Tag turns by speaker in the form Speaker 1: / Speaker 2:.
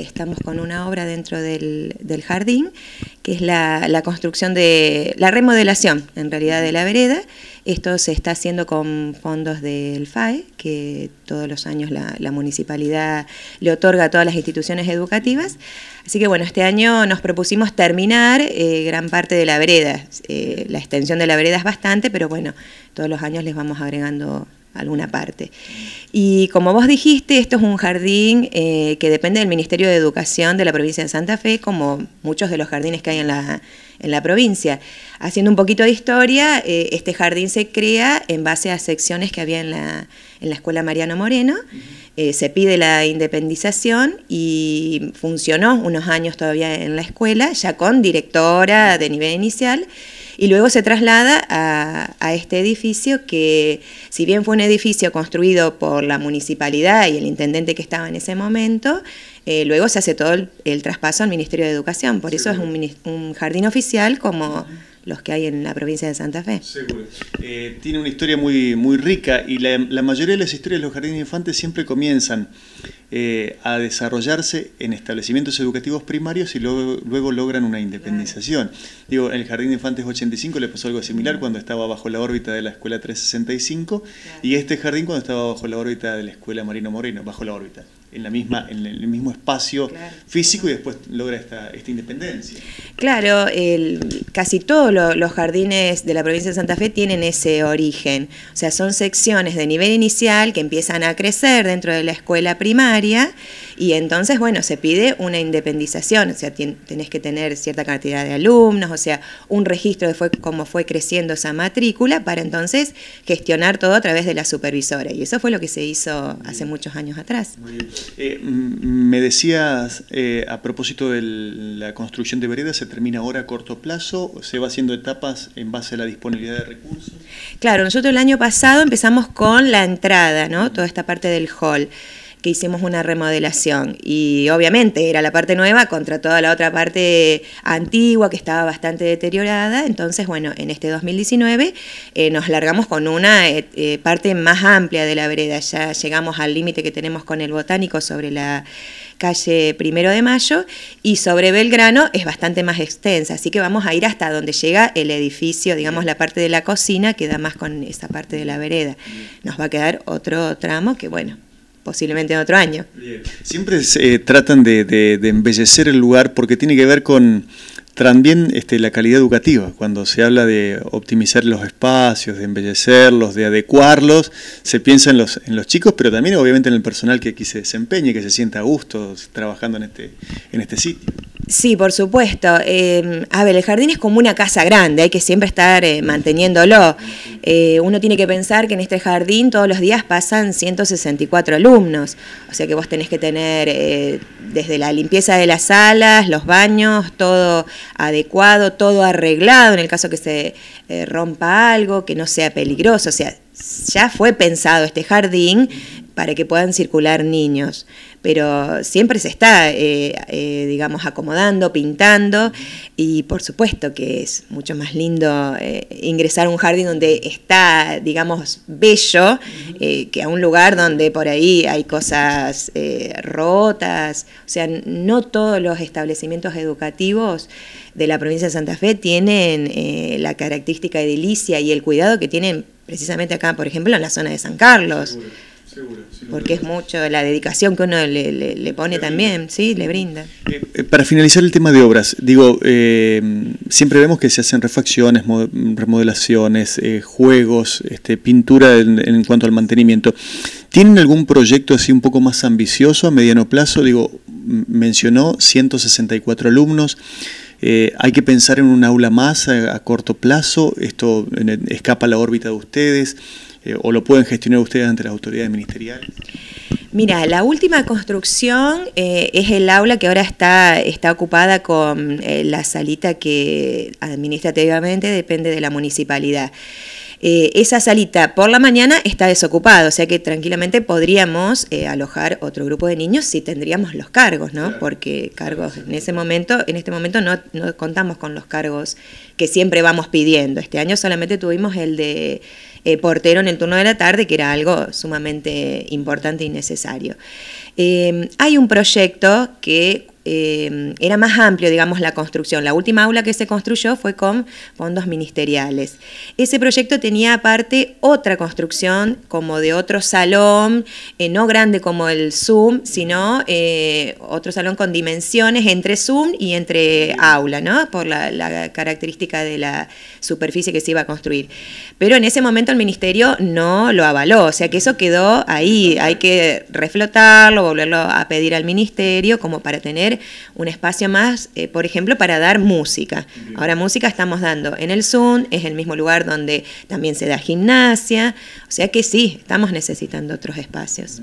Speaker 1: estamos con una obra dentro del, jardín, que es la, construcción de la remodelación, en realidad, de la vereda. Esto se está haciendo con fondos del FAE, que todos los años la, municipalidad le otorga a todas las instituciones educativas. Así que bueno, este año nos propusimos terminar eh, gran parte de la vereda. Eh, la extensión de la vereda es bastante, pero bueno, todos los años les vamos agregando alguna parte. Y como vos dijiste, esto es un jardín eh, que depende del Ministerio de Educación de la provincia de Santa Fe, como muchos de los jardines que hay en la, en la provincia. Haciendo un poquito de historia, eh, este jardín se crea en base a secciones que había en la, Escuela Mariano Moreno. Eh, se pide la independización y funcionó unos años todavía en la escuela, ya con directora de nivel inicial. Y luego se traslada a, este edificio que, si bien fue un edificio construido por la municipalidad y el intendente que estaba en ese momento, eh, luego se hace todo el, traspaso al Ministerio de Educación. Por eso es un, jardín oficial como los que hay en la provincia de Santa Fe.
Speaker 2: Seguro. Eh, tiene una historia muy, muy rica y la, la, mayoría de las historias de los jardines de infantes siempre comienzan eh, a desarrollarse en establecimientos educativos primarios y luego, luego logran una independización. Digo, el Jardín de Infantes 85 le pasó algo similar cuando estaba bajo la órbita de la Escuela 365 y este jardín cuando estaba bajo la órbita de la Escuela Marino Moreno, bajo la órbita, en, la misma, en el mismo espacio físico y después logra esta, esta independencia.
Speaker 1: Claro, casi todos los jardines de la provincia de Santa Fe tienen ese origen, o sea, son secciones de nivel inicial que empiezan a crecer dentro de la escuela primaria, y entonces, bueno, se pide una independización, o sea, tenés que tener cierta cantidad de alumnos, o sea, un registro de cómo fue creciendo esa matrícula para entonces gestionar todo a través de la supervisora. Y eso fue lo que se hizo hace muchos años atrás.
Speaker 2: Eh, me decías, eh, a propósito de la construcción de veredas, ¿se termina ahora a corto plazo? ¿Se va haciendo etapas en base a la disponibilidad de recursos?
Speaker 1: Claro, nosotros el año pasado empezamos con la entrada, ¿no? Toda esta parte del hall hicimos una remodelación y obviamente era la parte nueva contra toda la otra parte antigua que estaba bastante deteriorada. Entonces, bueno, en este 2019 eh, nos largamos con una eh, eh, parte más amplia de la vereda. Ya llegamos al límite que tenemos con el botánico sobre la calle Primero de Mayo y sobre Belgrano es bastante más extensa, así que vamos a ir hasta donde llega el edificio, digamos la parte de la cocina que da más con esa parte de la vereda. Nos va a quedar otro tramo que bueno, posiblemente en otro año.
Speaker 2: Siempre se eh, tratan de, embellecer el lugar porque tiene que ver con también este, la calidad educativa, cuando se habla de optimizar los espacios, de embellecerlos, de adecuarlos, se piensa en los, en los chicos, pero también obviamente en el personal que aquí se desempeñe, que se sienta a gusto trabajando en este, en este sitio.
Speaker 1: Sí, por supuesto. Em, a ver, el jardín es como una casa grande, hay que siempre estar eh, manteniéndolo. Eh, uno tiene que pensar que en este jardín todos los días pasan 164 alumnos, o sea que vos tenés que tener eh, desde la limpieza de las salas, los baños, todo adecuado, todo arreglado en el caso que se eh, rompa algo, que no sea peligroso. O sea, ya fue pensado este jardín para que puedan circular niños. Pero siempre se está, eh, eh, digamos, acomodando, pintando y por supuesto que es mucho más lindo eh, ingresar a un jardín donde está, digamos, bello que a un lugar donde por ahí hay cosas rotas. O sea, no todos los establecimientos educativos de la provincia de Santa Fe tienen la característica edilicia y el cuidado que tienen precisamente acá, por ejemplo, en la zona de San Carlos porque es mucho la dedicación que uno le, pone también, sí, le brinda.
Speaker 2: Eh, eh, para finalizar el tema de obras, digo, eh, siempre vemos que se hacen refacciones, remodelaciones, juegos, este, pintura en, cuanto al mantenimiento. ¿Tienen algún proyecto así un poco más ambicioso a mediano plazo? Digo, mencionó 164 alumnos. hay que pensar en un aula más a, corto plazo, esto escapa a la órbita de ustedes. Eh, o lo pueden gestionar ustedes ante las autoridades ministeriales?
Speaker 1: Mira, la última construcción eh, es el aula que ahora está, está ocupada con eh, la salita que administrativamente depende de la municipalidad. Eh, esa salita por la mañana está desocupada, o sea que tranquilamente podríamos eh, alojar otro grupo de niños si tendríamos los cargos, ¿no? Porque cargos en ese momento, en este momento no, no contamos con los cargos que siempre vamos pidiendo. Este año solamente tuvimos el de eh, portero en el turno de la tarde, que era algo sumamente importante y necesario. hay un proyecto que eh, era más amplio, digamos, la construcción. La última aula que se construyó fue con fondos ministeriales. Ese proyecto tenía aparte otra construcción, como de otro salón, eh, no grande como el Zoom, sino eh, otro salón con dimensiones entre Zoom y entre aula, ¿no? Por la, la característica de la superficie que se iba a construir. Pero en ese momento el ministerio no lo avaló, o sea que eso quedó ahí, hay que reflotarlo, volverlo a pedir al ministerio como para tener un espacio más, eh, por ejemplo, para dar música. Ahora música estamos dando en el Zoom, es el mismo lugar donde también se da gimnasia, o sea que sí, estamos necesitando otros espacios.